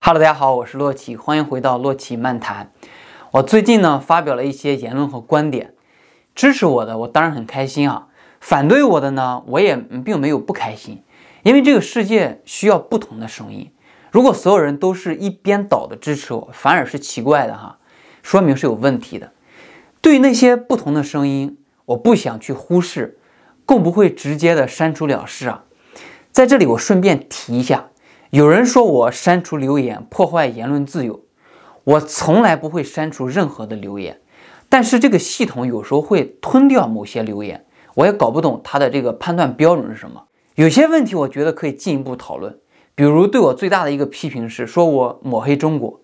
Hello，大家好，我是洛奇，欢迎回到洛奇漫谈。我最近呢发表了一些言论和观点，支持我的，我当然很开心啊；反对我的呢，我也并没有不开心，因为这个世界需要不同的声音。如果所有人都是一边倒的支持我，反而是奇怪的哈，说明是有问题的。对于那些不同的声音，我不想去忽视，更不会直接的删除了事啊。在这里，我顺便提一下。有人说我删除留言破坏言论自由，我从来不会删除任何的留言，但是这个系统有时候会吞掉某些留言，我也搞不懂它的这个判断标准是什么。有些问题我觉得可以进一步讨论，比如对我最大的一个批评是说我抹黑中国。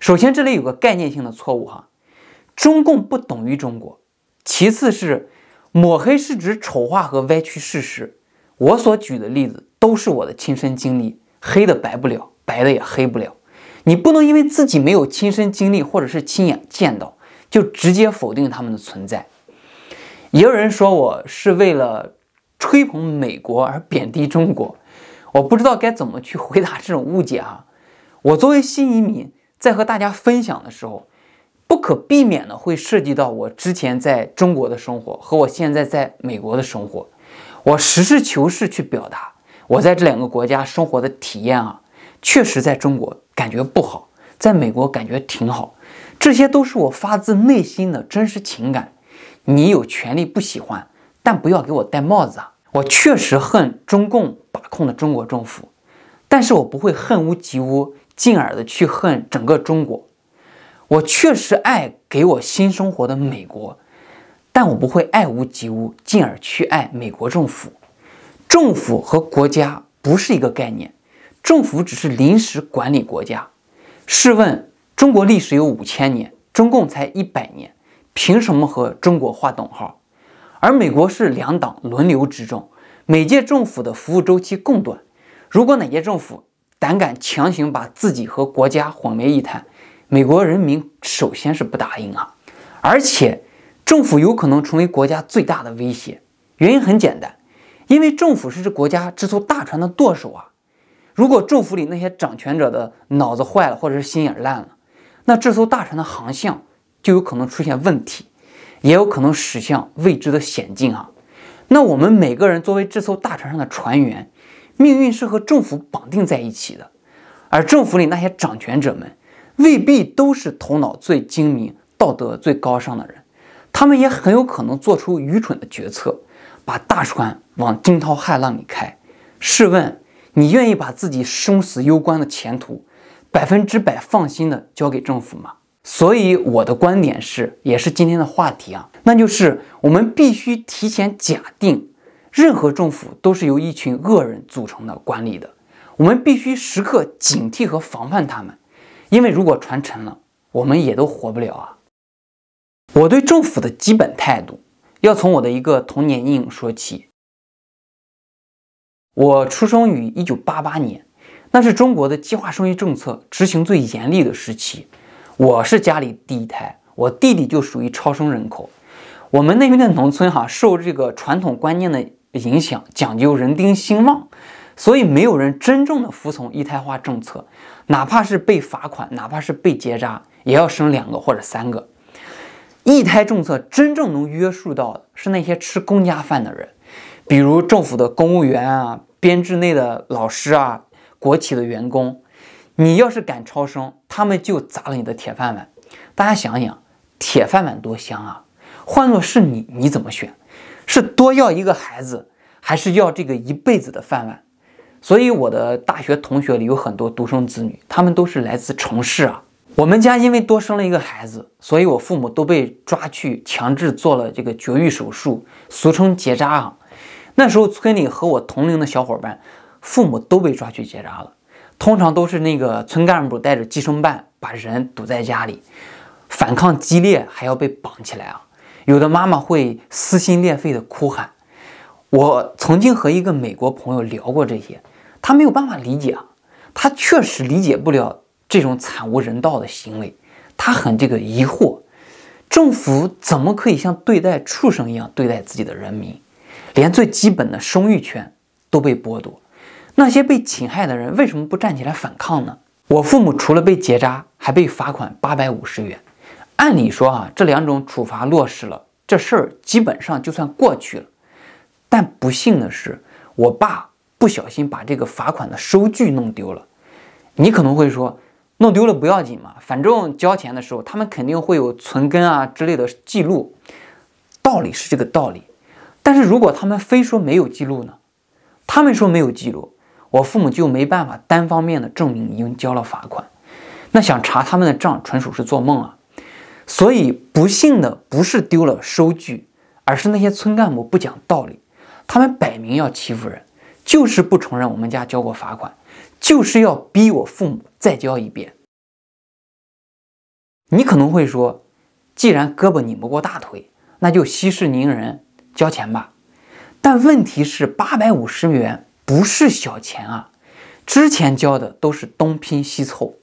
首先这里有个概念性的错误哈，中共不等于中国。其次是抹黑是指丑化和歪曲事实，我所举的例子都是我的亲身经历。黑的白不了，白的也黑不了。你不能因为自己没有亲身经历或者是亲眼见到，就直接否定他们的存在。也有人说我是为了吹捧美国而贬低中国，我不知道该怎么去回答这种误解啊。我作为新移民，在和大家分享的时候，不可避免的会涉及到我之前在中国的生活和我现在在美国的生活。我实事求是去表达。我在这两个国家生活的体验啊，确实在中国感觉不好，在美国感觉挺好，这些都是我发自内心的真实情感。你有权利不喜欢，但不要给我戴帽子啊！我确实恨中共把控的中国政府，但是我不会恨屋及乌，进而的去恨整个中国。我确实爱给我新生活的美国，但我不会爱屋及乌，进而去爱美国政府。政府和国家不是一个概念，政府只是临时管理国家。试问，中国历史有五千年，中共才一百年，凭什么和中国画等号？而美国是两党轮流执政，每届政府的服务周期更短。如果哪届政府胆敢强行把自己和国家混为一谈，美国人民首先是不答应啊！而且，政府有可能成为国家最大的威胁。原因很简单。因为政府是这国家这艘大船的舵手啊，如果政府里那些掌权者的脑子坏了，或者是心眼烂了，那这艘大船的航向就有可能出现问题，也有可能驶向未知的险境啊。那我们每个人作为这艘大船上的船员，命运是和政府绑定在一起的，而政府里那些掌权者们未必都是头脑最精明、道德最高尚的人，他们也很有可能做出愚蠢的决策，把大船。往惊涛骇浪里开，试问你愿意把自己生死攸关的前途百分之百放心的交给政府吗？所以我的观点是，也是今天的话题啊，那就是我们必须提前假定，任何政府都是由一群恶人组成的管理的，我们必须时刻警惕和防范他们，因为如果船沉了，我们也都活不了啊。我对政府的基本态度，要从我的一个童年阴影说起。我出生于一九八八年，那是中国的计划生育政策执行最严厉的时期。我是家里第一胎，我弟弟就属于超生人口。我们那边的农村哈，受这个传统观念的影响，讲究人丁兴旺，所以没有人真正的服从一胎化政策，哪怕是被罚款，哪怕是被结扎，也要生两个或者三个。一胎政策真正能约束到的是那些吃公家饭的人。比如政府的公务员啊，编制内的老师啊，国企的员工，你要是敢超生，他们就砸了你的铁饭碗。大家想想，铁饭碗多香啊！换作是你，你怎么选？是多要一个孩子，还是要这个一辈子的饭碗？所以我的大学同学里有很多独生子女，他们都是来自城市啊。我们家因为多生了一个孩子，所以我父母都被抓去强制做了这个绝育手术，俗称结扎啊。那时候，村里和我同龄的小伙伴，父母都被抓去结扎了。通常都是那个村干部带着计生办把人堵在家里，反抗激烈还要被绑起来啊。有的妈妈会撕心裂肺的哭喊。我曾经和一个美国朋友聊过这些，他没有办法理解啊，他确实理解不了这种惨无人道的行为，他很这个疑惑，政府怎么可以像对待畜生一样对待自己的人民？连最基本的生育权都被剥夺，那些被侵害的人为什么不站起来反抗呢？我父母除了被结扎，还被罚款八百五十元。按理说啊，这两种处罚落实了，这事儿基本上就算过去了。但不幸的是，我爸不小心把这个罚款的收据弄丢了。你可能会说，弄丢了不要紧嘛，反正交钱的时候他们肯定会有存根啊之类的记录。道理是这个道理。但是如果他们非说没有记录呢？他们说没有记录，我父母就没办法单方面的证明已经交了罚款。那想查他们的账，纯属是做梦啊！所以不幸的不是丢了收据，而是那些村干部不讲道理，他们摆明要欺负人，就是不承认我们家交过罚款，就是要逼我父母再交一遍。你可能会说，既然胳膊拧不过大腿，那就息事宁人。交钱吧，但问题是八百五十元不是小钱啊！之前交的都是东拼西凑。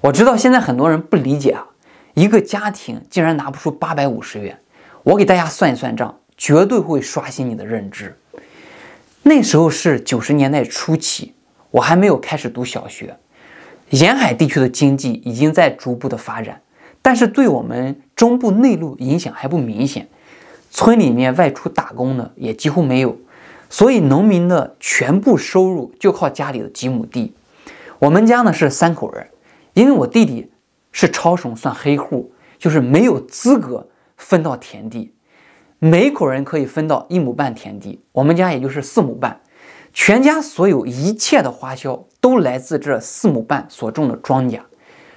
我知道现在很多人不理解啊，一个家庭竟然拿不出八百五十元。我给大家算一算账，绝对会刷新你的认知。那时候是九十年代初期，我还没有开始读小学。沿海地区的经济已经在逐步的发展，但是对我们中部内陆影响还不明显。村里面外出打工的也几乎没有，所以农民的全部收入就靠家里的几亩地。我们家呢是三口人，因为我弟弟是超生算黑户，就是没有资格分到田地，每口人可以分到一亩半田地，我们家也就是四亩半，全家所有一切的花销都来自这四亩半所种的庄稼。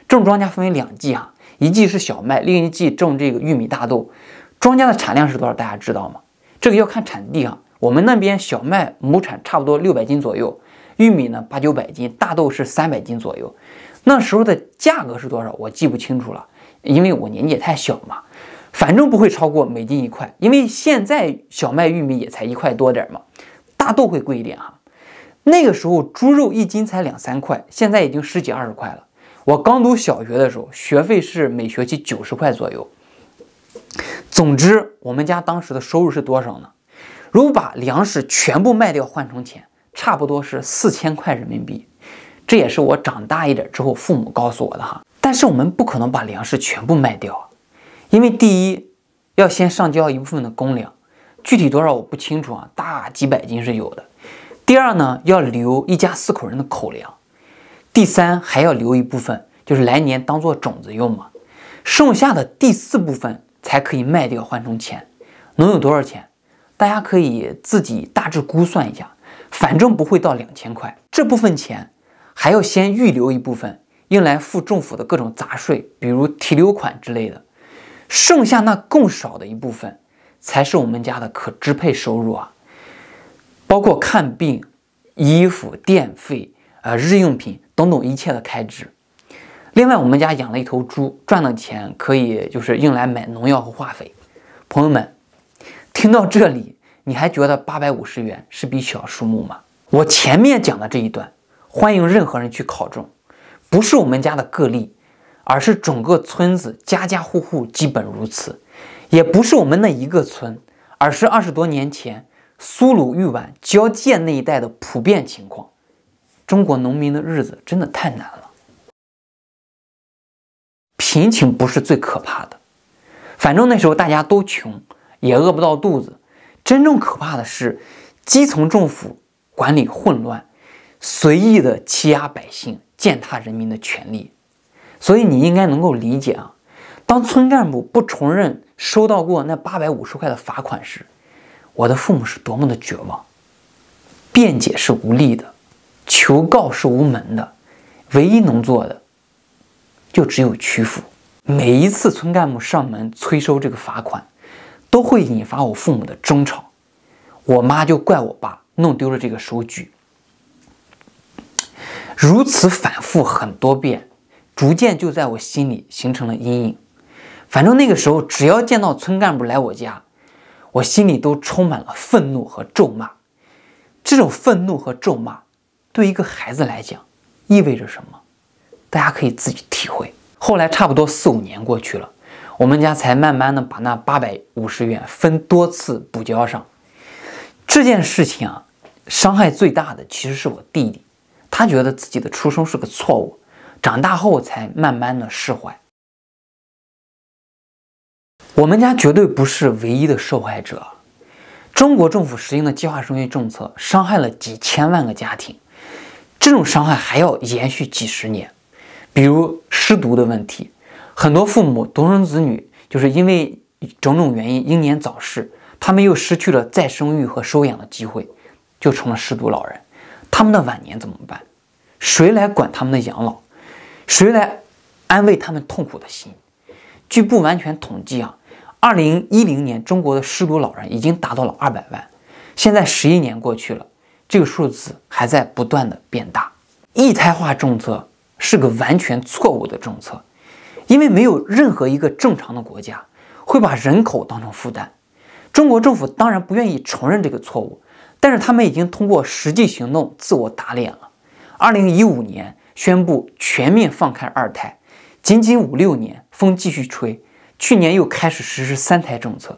种庄稼分为两季哈，一季是小麦，另一季种这个玉米大豆。庄稼的产量是多少？大家知道吗？这个要看产地啊。我们那边小麦亩产差不多六百斤左右，玉米呢八九百斤，大豆是三百斤左右。那时候的价格是多少？我记不清楚了，因为我年纪也太小嘛。反正不会超过每斤一块，因为现在小麦、玉米也才一块多点嘛。大豆会贵一点哈。那个时候猪肉一斤才两三块，现在已经十几二十块了。我刚读小学的时候，学费是每学期九十块左右。总之，我们家当时的收入是多少呢？如果把粮食全部卖掉换成钱，差不多是四千块人民币。这也是我长大一点之后父母告诉我的哈。但是我们不可能把粮食全部卖掉因为第一要先上交一部分的公粮，具体多少我不清楚啊，大几百斤是有的。第二呢，要留一家四口人的口粮。第三还要留一部分，就是来年当做种子用嘛。剩下的第四部分。还可以卖掉换成钱，能有多少钱？大家可以自己大致估算一下，反正不会到两千块。这部分钱还要先预留一部分，用来付政府的各种杂税，比如提留款之类的。剩下那更少的一部分，才是我们家的可支配收入啊，包括看病、衣服、电费、呃日用品等等一切的开支。另外，我们家养了一头猪，赚的钱可以就是用来买农药和化肥。朋友们，听到这里，你还觉得八百五十元是笔小数目吗？我前面讲的这一段，欢迎任何人去考证，不是我们家的个例，而是整个村子家家户户基本如此，也不是我们那一个村，而是二十多年前苏鲁豫皖交界那一带的普遍情况。中国农民的日子真的太难了。贫穷不是最可怕的，反正那时候大家都穷，也饿不到肚子。真正可怕的是基层政府管理混乱，随意的欺压百姓，践踏人民的权利。所以你应该能够理解啊，当村干部不承认收到过那八百五十块的罚款时，我的父母是多么的绝望。辩解是无力的，求告是无门的，唯一能做的。就只有屈服。每一次村干部上门催收这个罚款，都会引发我父母的争吵。我妈就怪我爸弄丢了这个收据。如此反复很多遍，逐渐就在我心里形成了阴影。反正那个时候，只要见到村干部来我家，我心里都充满了愤怒和咒骂。这种愤怒和咒骂，对一个孩子来讲意味着什么？大家可以自己。体会。后来差不多四五年过去了，我们家才慢慢的把那八百五十元分多次补交上。这件事情啊，伤害最大的其实是我弟弟，他觉得自己的出生是个错误，长大后才慢慢的释怀。我们家绝对不是唯一的受害者。中国政府实行的计划生育政策，伤害了几千万个家庭，这种伤害还要延续几十年。比如失独的问题，很多父母独生子女就是因为种种原因英年早逝，他们又失去了再生育和收养的机会，就成了失独老人。他们的晚年怎么办？谁来管他们的养老？谁来安慰他们痛苦的心？据不完全统计啊，二零一零年中国的失独老人已经达到了二百万，现在十一年过去了，这个数字还在不断的变大。一胎化政策。是个完全错误的政策，因为没有任何一个正常的国家会把人口当成负担。中国政府当然不愿意承认这个错误，但是他们已经通过实际行动自我打脸了。二零一五年宣布全面放开二胎，仅仅五六年风继续吹，去年又开始实施三胎政策。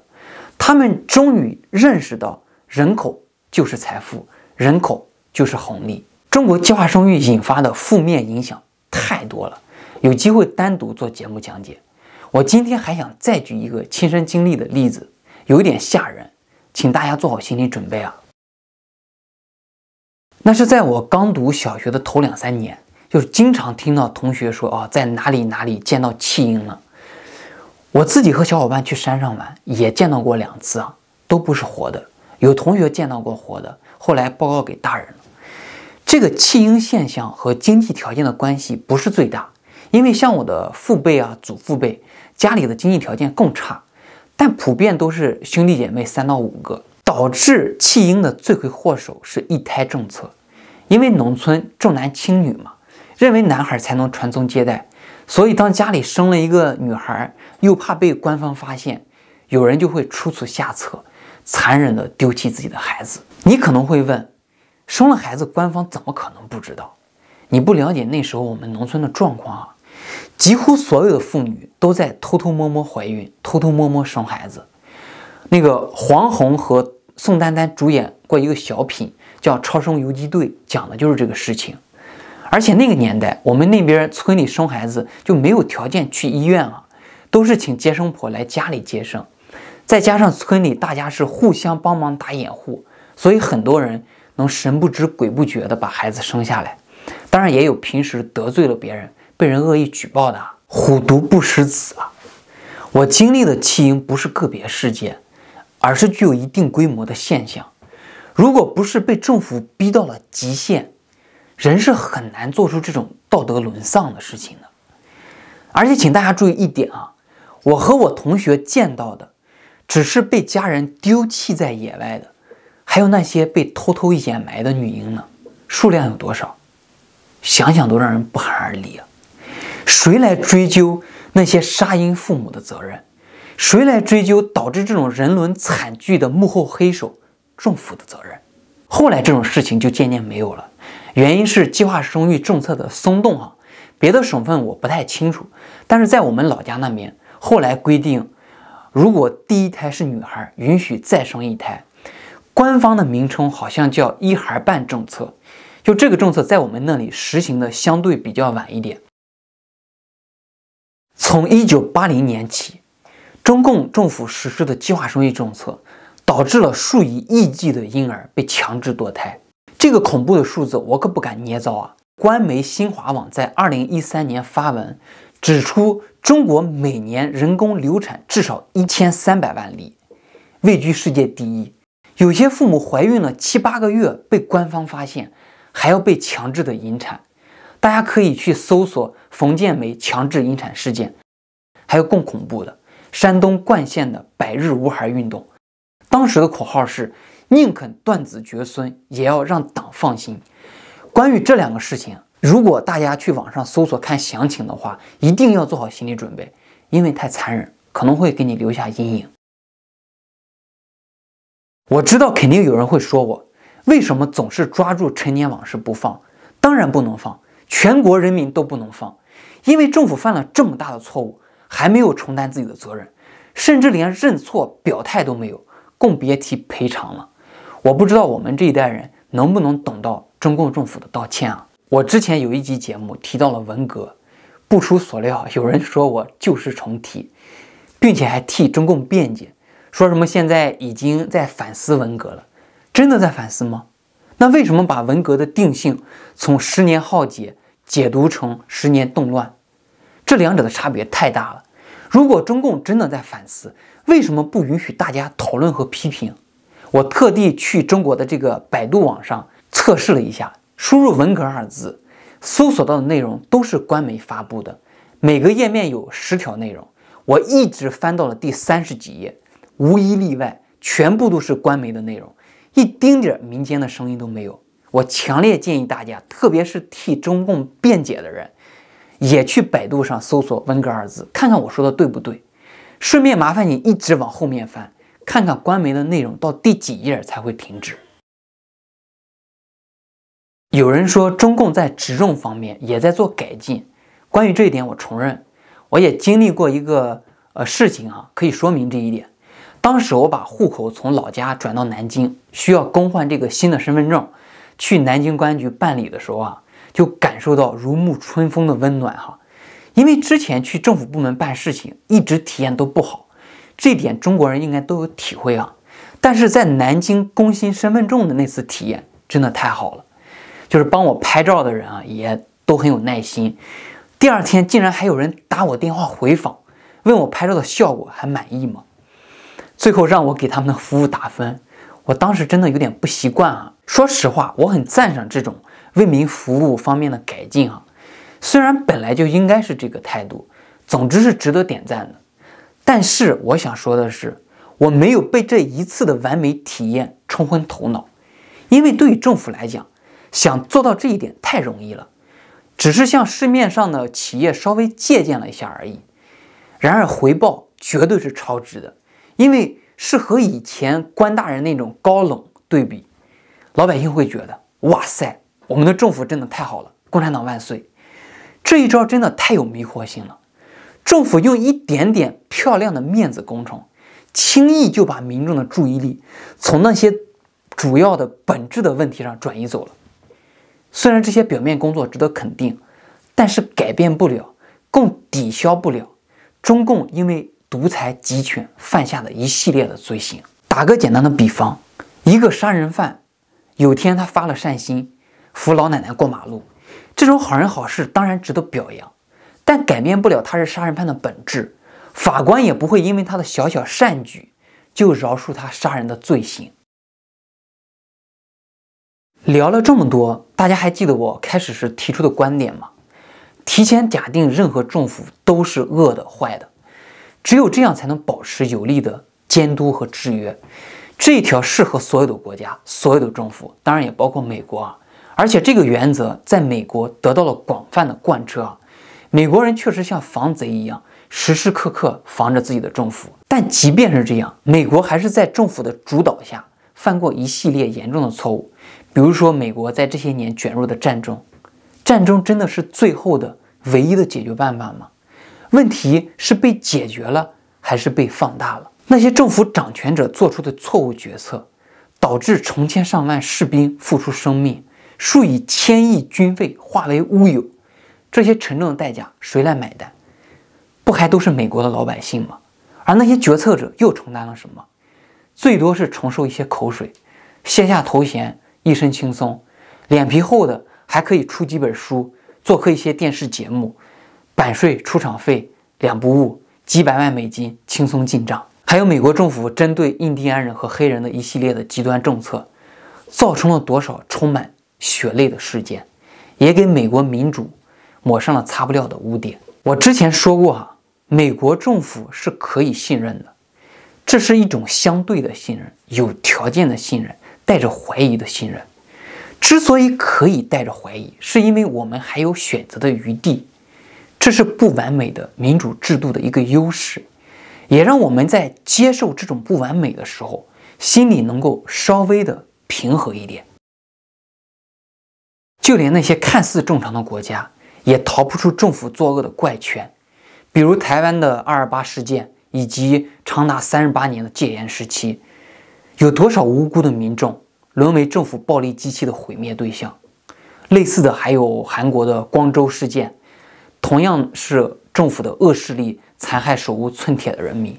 他们终于认识到，人口就是财富，人口就是红利。中国计划生育引发的负面影响。太多了，有机会单独做节目讲解。我今天还想再举一个亲身经历的例子，有点吓人，请大家做好心理准备啊。那是在我刚读小学的头两三年，就是经常听到同学说啊，在哪里哪里见到弃婴了。我自己和小伙伴去山上玩，也见到过两次啊，都不是活的。有同学见到过活的，后来报告给大人了。这个弃婴现象和经济条件的关系不是最大，因为像我的父辈啊、祖父辈，家里的经济条件更差，但普遍都是兄弟姐妹三到五个，导致弃婴的罪魁祸首是一胎政策，因为农村重男轻女嘛，认为男孩才能传宗接代，所以当家里生了一个女孩，又怕被官方发现，有人就会出此下策，残忍的丢弃自己的孩子。你可能会问。生了孩子，官方怎么可能不知道？你不了解那时候我们农村的状况啊，几乎所有的妇女都在偷偷摸摸怀孕，偷偷摸摸生孩子。那个黄宏和宋丹丹主演过一个小品，叫《超生游击队》，讲的就是这个事情。而且那个年代，我们那边村里生孩子就没有条件去医院啊，都是请接生婆来家里接生。再加上村里大家是互相帮忙打掩护，所以很多人。能神不知鬼不觉的把孩子生下来，当然也有平时得罪了别人，被人恶意举报的“虎毒不食子”啊。我经历的弃婴不是个别事件，而是具有一定规模的现象。如果不是被政府逼到了极限，人是很难做出这种道德沦丧的事情的。而且，请大家注意一点啊，我和我同学见到的，只是被家人丢弃在野外的。还有那些被偷偷掩埋的女婴呢？数量有多少？想想都让人不寒而栗啊！谁来追究那些杀婴父母的责任？谁来追究导致这种人伦惨剧的幕后黑手政府的责任？后来这种事情就渐渐没有了，原因是计划生育政策的松动哈。别的省份我不太清楚，但是在我们老家那边，后来规定，如果第一胎是女孩，允许再生一胎。官方的名称好像叫“一孩半”政策，就这个政策在我们那里实行的相对比较晚一点。从1980年起，中共政府实施的计划生育政策，导致了数以亿计的婴儿被强制堕胎。这个恐怖的数字我可不敢捏造啊！官媒新华网在2013年发文指出，中国每年人工流产至少1300万例，位居世界第一。有些父母怀孕了七八个月，被官方发现，还要被强制的引产。大家可以去搜索冯建梅强制引产事件，还有更恐怖的山东冠县的百日无孩运动。当时的口号是“宁肯断子绝孙，也要让党放心”。关于这两个事情，如果大家去网上搜索看详情的话，一定要做好心理准备，因为太残忍，可能会给你留下阴影。我知道肯定有人会说我为什么总是抓住陈年往事不放？当然不能放，全国人民都不能放，因为政府犯了这么大的错误，还没有承担自己的责任，甚至连认错表态都没有，更别提赔偿了。我不知道我们这一代人能不能等到中共政府的道歉啊！我之前有一集节目提到了文革，不出所料，有人说我旧事重提，并且还替中共辩解。说什么现在已经在反思文革了，真的在反思吗？那为什么把文革的定性从十年浩劫解读成十年动乱？这两者的差别太大了。如果中共真的在反思，为什么不允许大家讨论和批评？我特地去中国的这个百度网上测试了一下，输入“文革”二字，搜索到的内容都是官媒发布的，每个页面有十条内容，我一直翻到了第三十几页。无一例外，全部都是官媒的内容，一丁点民间的声音都没有。我强烈建议大家，特别是替中共辩解的人，也去百度上搜索“文革”二字，看看我说的对不对。顺便麻烦你一直往后面翻，看看官媒的内容到第几页才会停止。有人说中共在执政方面也在做改进，关于这一点，我承认，我也经历过一个呃事情啊，可以说明这一点。当时我把户口从老家转到南京，需要更换这个新的身份证，去南京公安局办理的时候啊，就感受到如沐春风的温暖哈。因为之前去政府部门办事情，一直体验都不好，这点中国人应该都有体会啊。但是在南京更新身份证的那次体验真的太好了，就是帮我拍照的人啊，也都很有耐心。第二天竟然还有人打我电话回访，问我拍照的效果还满意吗？最后让我给他们的服务打分，我当时真的有点不习惯啊。说实话，我很赞赏这种为民服务方面的改进啊，虽然本来就应该是这个态度，总之是值得点赞的。但是我想说的是，我没有被这一次的完美体验冲昏头脑，因为对于政府来讲，想做到这一点太容易了，只是向市面上的企业稍微借鉴了一下而已。然而回报绝对是超值的。因为是和以前官大人那种高冷对比，老百姓会觉得哇塞，我们的政府真的太好了，共产党万岁！这一招真的太有迷惑性了，政府用一点点漂亮的面子工程，轻易就把民众的注意力从那些主要的本质的问题上转移走了。虽然这些表面工作值得肯定，但是改变不了，更抵消不了，中共因为。独裁集权犯下的一系列的罪行。打个简单的比方，一个杀人犯，有天他发了善心，扶老奶奶过马路，这种好人好事当然值得表扬，但改变不了他是杀人犯的本质。法官也不会因为他的小小善举就饶恕他杀人的罪行。聊了这么多，大家还记得我开始时提出的观点吗？提前假定任何政府都是恶的、坏的。只有这样才能保持有力的监督和制约，这条适合所有的国家、所有的政府，当然也包括美国啊。而且这个原则在美国得到了广泛的贯彻啊。美国人确实像防贼一样，时时刻刻防着自己的政府。但即便是这样，美国还是在政府的主导下犯过一系列严重的错误，比如说美国在这些年卷入的战争。战争真的是最后的唯一的解决办法吗？问题是被解决了还是被放大了？那些政府掌权者做出的错误决策，导致成千上万士兵付出生命，数以千亿军费化为乌有。这些沉重的代价谁来买单？不还都是美国的老百姓吗？而那些决策者又承担了什么？最多是承受一些口水，卸下头衔，一身轻松，脸皮厚的还可以出几本书，做客一些电视节目。版税、出场费两不误，几百万美金轻松进账。还有美国政府针对印第安人和黑人的一系列的极端政策，造成了多少充满血泪的事件，也给美国民主抹上了擦不掉的污点。我之前说过哈，美国政府是可以信任的，这是一种相对的信任，有条件的信任，带着怀疑的信任。之所以可以带着怀疑，是因为我们还有选择的余地。这是不完美的民主制度的一个优势，也让我们在接受这种不完美的时候，心里能够稍微的平和一点。就连那些看似正常的国家，也逃不出政府作恶的怪圈，比如台湾的二二八事件以及长达三十八年的戒严时期，有多少无辜的民众沦为政府暴力机器的毁灭对象？类似的还有韩国的光州事件。同样是政府的恶势力残害手无寸铁的人民，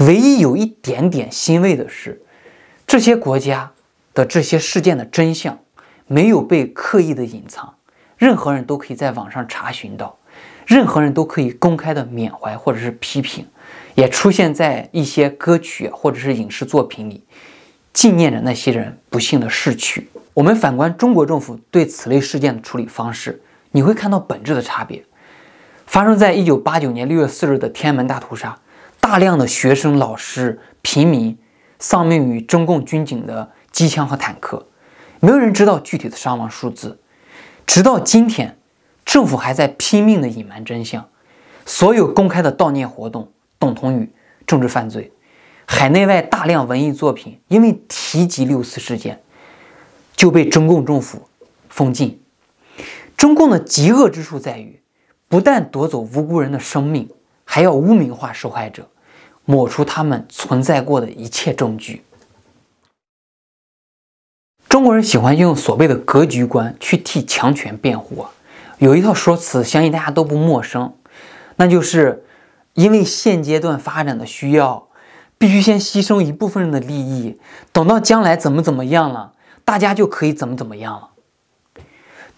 唯一有一点点欣慰的是，这些国家的这些事件的真相没有被刻意的隐藏，任何人都可以在网上查询到，任何人都可以公开的缅怀或者是批评，也出现在一些歌曲或者是影视作品里，纪念着那些人不幸的逝去。我们反观中国政府对此类事件的处理方式。你会看到本质的差别。发生在一九八九年六月四日的天安门大屠杀，大量的学生、老师、平民丧命于中共军警的机枪和坦克，没有人知道具体的伤亡数字。直到今天，政府还在拼命的隐瞒真相。所有公开的悼念活动等同于政治犯罪。海内外大量文艺作品因为提及六四事件，就被中共政府封禁。中共的极恶之处在于，不但夺走无辜人的生命，还要污名化受害者，抹除他们存在过的一切证据。中国人喜欢用所谓的“格局观”去替强权辩护，有一套说辞，相信大家都不陌生，那就是因为现阶段发展的需要，必须先牺牲一部分人的利益，等到将来怎么怎么样了，大家就可以怎么怎么样了。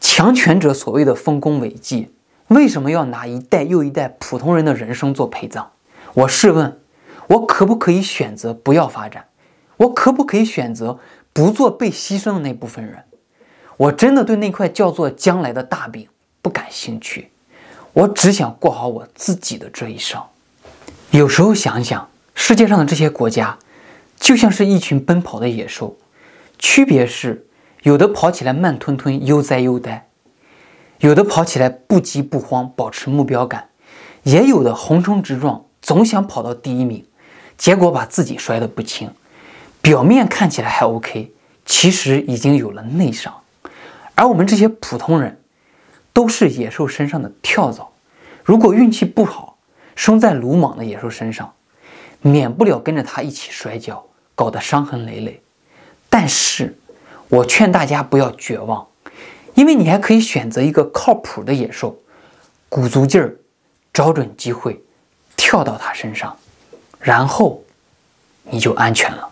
强权者所谓的丰功伟绩，为什么要拿一代又一代普通人的人生做陪葬？我试问，我可不可以选择不要发展？我可不可以选择不做被牺牲的那部分人？我真的对那块叫做将来的大饼不感兴趣。我只想过好我自己的这一生。有时候想想，世界上的这些国家，就像是一群奔跑的野兽，区别是。有的跑起来慢吞吞、悠哉悠哉，有的跑起来不急不慌，保持目标感，也有的横冲直撞，总想跑到第一名，结果把自己摔得不轻。表面看起来还 OK，其实已经有了内伤。而我们这些普通人，都是野兽身上的跳蚤，如果运气不好，生在鲁莽的野兽身上，免不了跟着他一起摔跤，搞得伤痕累累。但是。我劝大家不要绝望，因为你还可以选择一个靠谱的野兽，鼓足劲儿，找准机会，跳到它身上，然后你就安全了。